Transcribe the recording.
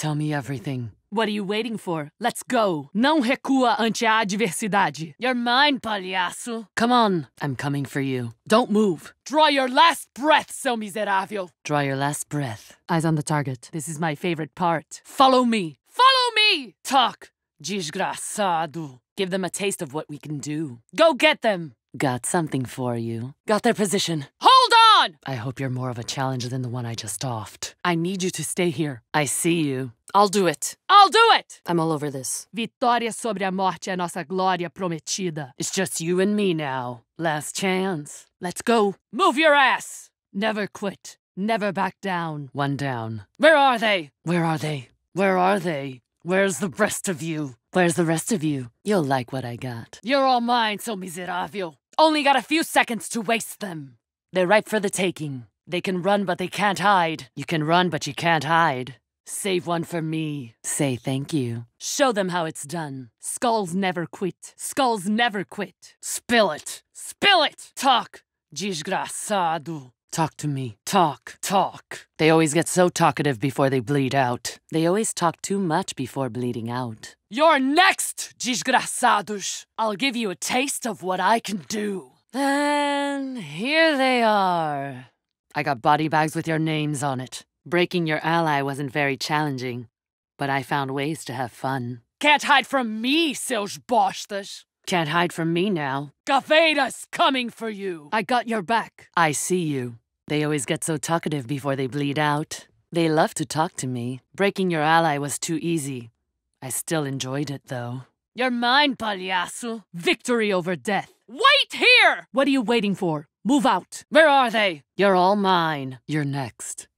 Tell me everything. What are you waiting for? Let's go! Não recua ante a adversidade. You're mine, palhaço. Come on, I'm coming for you. Don't move. Draw your last breath, seu miserável. Draw your last breath. Eyes on the target. This is my favorite part. Follow me. Follow me! Talk, desgraçado. Give them a taste of what we can do. Go get them! Got something for you. Got their position. Hold on! on! I hope you're more of a challenge than the one I just offed. I need you to stay here. I see you. I'll do it. I'll do it! I'm all over this. Vitória sobre a morte é nossa glória prometida. It's just you and me now. Last chance. Let's go. Move your ass! Never quit. Never back down. One down. Where are they? Where are they? Where are they? Where's the rest of you? Where's the rest of you? You'll like what I got. You're all mine, so miserável. Only got a few seconds to waste them. They're ripe for the taking. They can run, but they can't hide. You can run, but you can't hide. Save one for me. Say thank you. Show them how it's done. Skulls never quit. Skulls never quit. Spill it. Spill it! Talk. Desgraçado. Talk to me. Talk. Talk. They always get so talkative before they bleed out. They always talk too much before bleeding out. You're next, desgraçados. I'll give you a taste of what I can do. Then here they are. I got body bags with your names on it. Breaking your ally wasn't very challenging, but I found ways to have fun. Can't hide from me, Silge Boshtas. Can't hide from me now. Gaveda's coming for you. I got your back. I see you. They always get so talkative before they bleed out. They love to talk to me. Breaking your ally was too easy. I still enjoyed it, though. You're mine, Palyaço. Victory over death. Wait here! What are you waiting for? Move out. Where are they? You're all mine. You're next.